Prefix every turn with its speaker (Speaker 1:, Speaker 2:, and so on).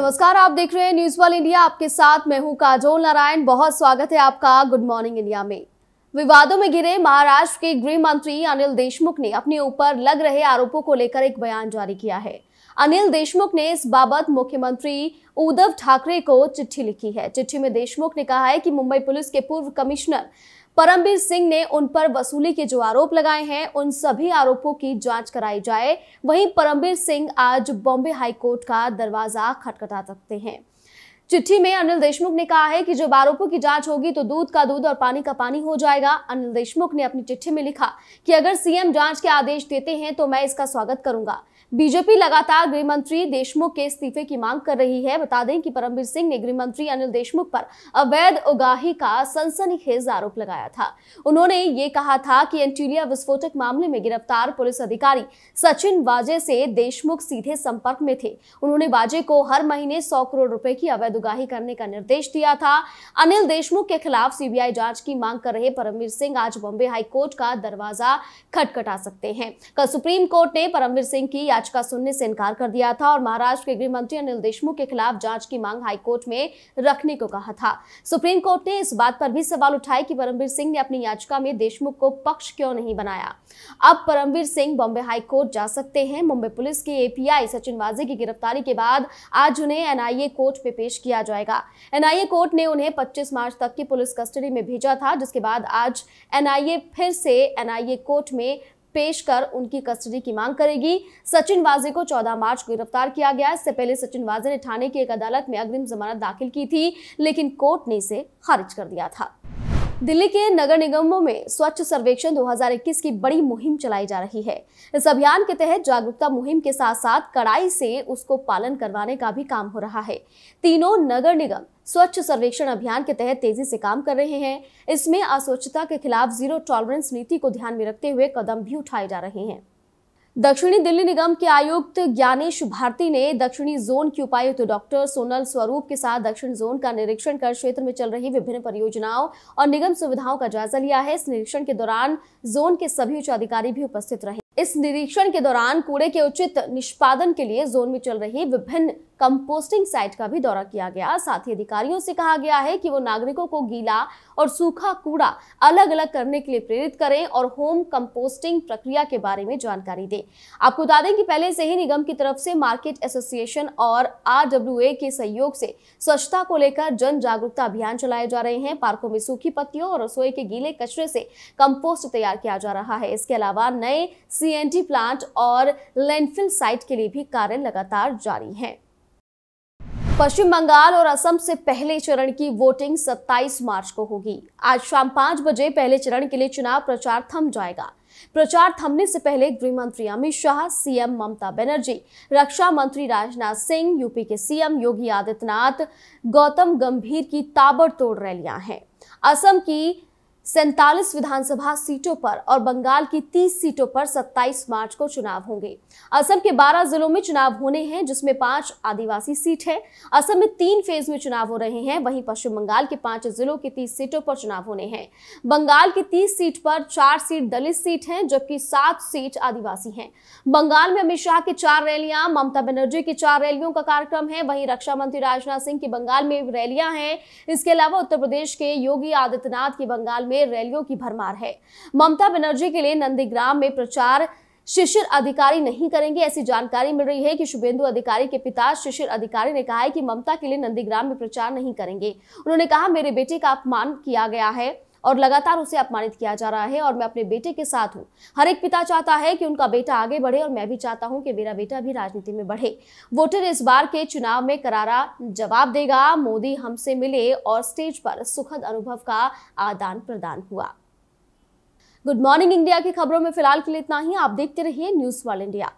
Speaker 1: नमस्कार आप देख रहे हैं न्यूज वाल इंडिया आपके साथ मैं हूं काजोल नारायण बहुत स्वागत है आपका गुड मॉर्निंग इंडिया में विवादों में घिरे महाराष्ट्र के गृह मंत्री अनिल देशमुख ने अपने ऊपर लग रहे आरोपों को लेकर एक बयान जारी किया है अनिल देशमुख ने इस बाबत मुख्यमंत्री उद्धव ठाकरे को चिट्ठी लिखी है चिट्ठी में देशमुख ने कहा है कि मुंबई पुलिस के पूर्व कमिश्नर परमबीर सिंह ने उन पर वसूली के जो आरोप लगाए हैं उन सभी आरोपों की जांच कराई जाए वहीं परमबीर सिंह आज बॉम्बे हाईकोर्ट का दरवाजा खटखटा सकते हैं चिट्ठी में अनिल देशमुख ने कहा है कि जब आरोपों की जांच होगी तो दूध का दूध और पानी का पानी हो जाएगा अनिल देशमुख ने अपनी चिट्ठी में लिखा कि अगर सीएम जांच के आदेश देते हैं तो मैं इसका स्वागत करूंगा बीजेपी लगातार गृह मंत्री देशमुख के इस्तीफे की मांग कर रही है बता दें कि परमवीर सिंह ने गृह मंत्री अनिल देशमुख पर अवैध उगाही का सनसनीखेज आरोप लगाया था उन्होंने ये कहा था कि एंटीलिया विस्फोटक मामले में गिरफ्तार पुलिस अधिकारी सचिन वाजे से देशमुख सीधे संपर्क में थे उन्होंने वाजे को हर महीने सौ करोड़ रुपए की अवैध उगाही करने का निर्देश दिया था अनिल देशमुख के खिलाफ सीबीआई जांच की मांग कर रहे परमवीर सिंह आज बॉम्बे हाईकोर्ट का दरवाजा खटखटा सकते हैं कल सुप्रीम कोर्ट ने परमवीर सिंह की याचिका सुनने से इनकार कर दिया था और महाराष्ट्र के गृह मंत्री अनिल देशमुख के खिलाफ जांच की मांग हाईकोर्ट में रखने को कहा था सुप्रीम कोर्ट ने इस बात पर भी सवाल उठाए कि परमवीर सिंह ने अपनी याचिका में देशमुख को पक्ष क्यों नहीं बनाया अब परमवीर सिंह बॉम्बे हाईकोर्ट जा सकते हैं मुंबई पुलिस के एपीआई सचिन वाजे की गिरफ्तारी के बाद आज उन्हें एनआईए कोर्ट में पेश किया जाएगा एनआईए कोर्ट ने उन्हें 25 मार्च तक की पुलिस कस्टडी में भेजा था जिसके बाद आज एनआईए फिर से एनआईए कोर्ट में पेश कर उनकी कस्टडी की मांग करेगी सचिन वाजे को 14 मार्च को गिरफ्तार किया गया इससे पहले सचिन वाजे ने थाने की एक अदालत में अग्रिम जमानत दाखिल की थी लेकिन कोर्ट ने इसे खारिज कर दिया था दिल्ली के नगर निगमों में स्वच्छ सर्वेक्षण 2021 की बड़ी मुहिम चलाई जा रही है इस अभियान के तहत जागरूकता मुहिम के साथ साथ कड़ाई से उसको पालन करवाने का भी काम हो रहा है तीनों नगर निगम स्वच्छ सर्वेक्षण अभियान के तहत तेजी से काम कर रहे हैं इसमें अस्वच्छता के खिलाफ जीरो टॉलरेंस नीति को ध्यान में रखते हुए कदम भी उठाए जा रहे हैं दक्षिणी दिल्ली निगम के आयुक्त ज्ञानेश भारती ने दक्षिणी जोन के उपायुक्त तो डॉक्टर सोनल स्वरूप के साथ दक्षिण जोन का निरीक्षण कर क्षेत्र में चल रही विभिन्न परियोजनाओं और निगम सुविधाओं का जायजा लिया है इस निरीक्षण के दौरान जोन के सभी उच्च अधिकारी भी उपस्थित रहे इस निरीक्षण के दौरान कूड़े के उचित निष्पादन के लिए जोन में चल रही विभिन्न कंपोस्टिंग साइट का भी दौरा किया गया साथ ही अधिकारियों से कहा गया है कि वो नागरिकों को गीला और सूखा कूड़ा अलग अलग करने के लिए प्रेरित करें और होम कंपोस्टिंग प्रक्रिया के बारे में जानकारी दें आपको बता दें कि पहले से ही निगम की तरफ से मार्केट एसोसिएशन और आर के सहयोग से स्वच्छता को लेकर जन जागरूकता अभियान चलाए जा रहे हैं पार्कों में सूखी पत्तियों और रसोई के गीले कचरे से कंपोस्ट तैयार किया जा रहा है इसके अलावा नए सी प्लांट और लैंडफिल साइट के लिए भी कार्य लगातार जारी हैं पश्चिम बंगाल और असम से पहले चरण की वोटिंग 27 मार्च को होगी आज शाम पांच बजे पहले चरण के लिए चुनाव प्रचार थम जाएगा प्रचार थमने से पहले गृह मंत्री अमित शाह सीएम ममता बनर्जी रक्षा मंत्री राजनाथ सिंह यूपी के सीएम योगी आदित्यनाथ गौतम गंभीर की ताबड़तोड़ रैलियां हैं असम की सैतालीस विधानसभा सीटों पर और बंगाल की 30 सीटों पर 27 मार्च को चुनाव होंगे असम के 12 जिलों में चुनाव होने हैं जिसमें पांच आदिवासी सीट है असम में तीन फेज में चुनाव हो रहे हैं वहीं पश्चिम बंगाल के पांच जिलों की तीस सीटों पर चुनाव होने हैं बंगाल की तीस सीट पर चार सीट दलित सीट है जबकि सात सीट आदिवासी है बंगाल में अमित शाह की चार रैलियां ममता बनर्जी की चार रैलियों का कार्यक्रम है वहीं रक्षा मंत्री राजनाथ सिंह की बंगाल में रैलियां हैं इसके अलावा उत्तर प्रदेश के योगी आदित्यनाथ की बंगाल में में रैलियों की भरमार है ममता बनर्जी के लिए नंदीग्राम में प्रचार शिशिर अधिकारी नहीं करेंगे ऐसी जानकारी मिल रही है कि शुभेंदु अधिकारी के पिता शिशिर अधिकारी ने कहा है कि ममता के लिए नंदीग्राम में प्रचार नहीं करेंगे उन्होंने कहा मेरे बेटे का अपमान किया गया है और लगातार उसे अपमानित किया जा रहा है और मैं अपने बेटे के साथ हूँ हर एक पिता चाहता है कि उनका बेटा आगे बढ़े और मैं भी चाहता हूँ कि मेरा बेटा भी राजनीति में बढ़े वोटर इस बार के चुनाव में करारा जवाब देगा मोदी हमसे मिले और स्टेज पर सुखद अनुभव का आदान प्रदान हुआ गुड मॉर्निंग इंडिया की खबरों में फिलहाल के लिए इतना ही आप देखते रहिए न्यूज वर्ल्ड इंडिया